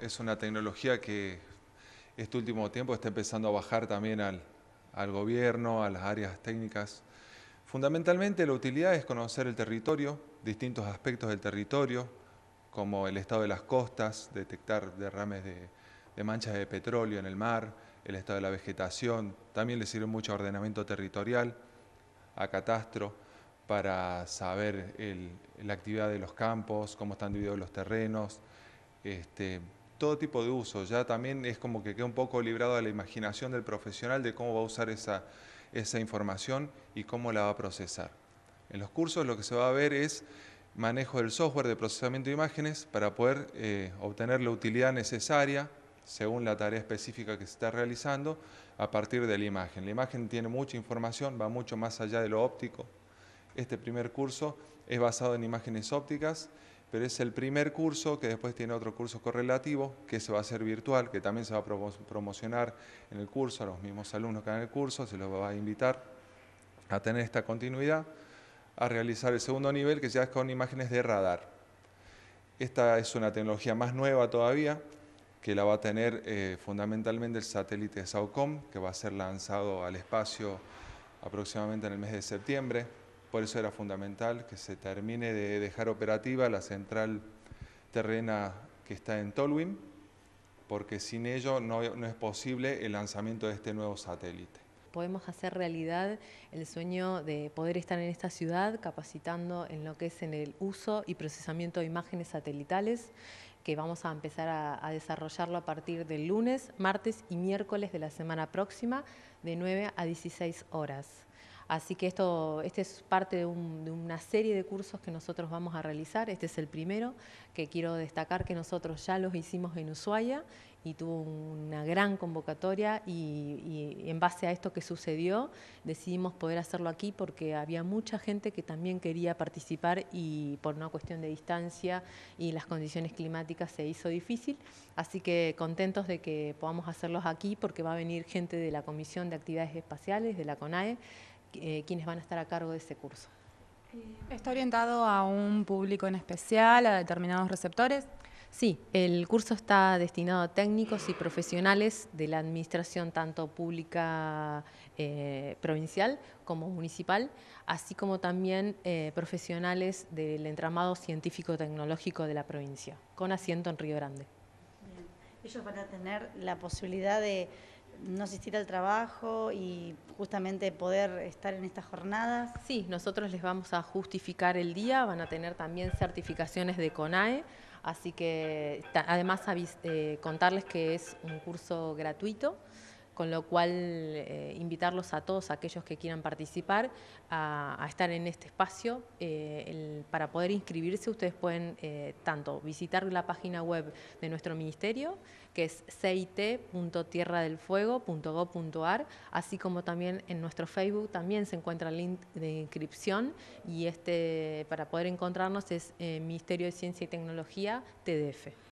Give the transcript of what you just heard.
es una tecnología que este último tiempo está empezando a bajar también al, gobierno, a las áreas técnicas. Fundamentalmente la utilidad es conocer el territorio, distintos aspectos del territorio, como el estado de las costas, detectar derrames de, manchas de petróleo en el mar, el estado de la vegetación, también le sirve mucho ordenamiento territorial, a catastro, para saber la actividad de los campos, cómo están divididos los terrenos, este, todo tipo de uso. Ya también es como que queda un poco librado a la imaginación del profesional de cómo va a usar esa, esa información y cómo la va a procesar. En los cursos lo que se va a ver es manejo del software de procesamiento de imágenes para poder eh, obtener la utilidad necesaria según la tarea específica que se está realizando a partir de la imagen. La imagen tiene mucha información, va mucho más allá de lo óptico. Este primer curso es basado en imágenes ópticas pero es el primer curso que después tiene otro curso correlativo que se va a hacer virtual, que también se va a promocionar en el curso a los mismos alumnos que dan el curso, se los va a invitar a tener esta continuidad, a realizar el segundo nivel que ya es con imágenes de radar. Esta es una tecnología más nueva todavía, que la va a tener eh, fundamentalmente el satélite SAOCOM, que va a ser lanzado al espacio aproximadamente en el mes de septiembre por eso era fundamental que se termine de dejar operativa la central terrena que está en Tolwyn, porque sin ello no, es posible el lanzamiento de este nuevo satélite. Podemos hacer realidad el sueño de poder estar en esta ciudad capacitando en lo que es en el uso y procesamiento de imágenes satelitales que vamos a empezar a, a desarrollarlo a partir del lunes, martes y miércoles de la semana próxima de 9 a 16 horas. Así que esto, este es parte de, una serie de cursos que nosotros vamos a realizar. Este es el primero que quiero destacar que nosotros ya los hicimos en Ushuaia y tuvo una gran convocatoria y, y en base a esto que sucedió decidimos poder hacerlo aquí porque había mucha gente que también quería participar y por una cuestión de distancia y las condiciones climáticas se hizo difícil. Así que contentos de que podamos hacerlos aquí porque va a venir gente de la Comisión de Actividades Espaciales, de la CONAE, eh, quienes van a estar a cargo de ese curso? Eh, ¿Está orientado a un público en especial, a determinados receptores? Sí, el curso está destinado a técnicos y profesionales de la administración tanto pública eh, provincial como municipal, así como también profesionales del entramado científico-tecnológico de la provincia, con asiento en Río Grande. Ellos van a tener la posibilidad de no asistir al trabajo y justamente poder estar en estas jornadas? Sí, nosotros les vamos a justificar el día, van a tener también certificaciones de CONAE, así que además eh, contarles que es un curso gratuito con lo cual eh, invitarlos a todos aquellos que quieran participar a, estar en este espacio. Eh, para poder inscribirse ustedes pueden eh, tanto visitar la página web de nuestro ministerio, que es cit.tierradelfuego.gov.ar, así como también en nuestro Facebook también se encuentra el link de inscripción y este para poder encontrarnos es Ministerio de Ciencia y Tecnología, TDF.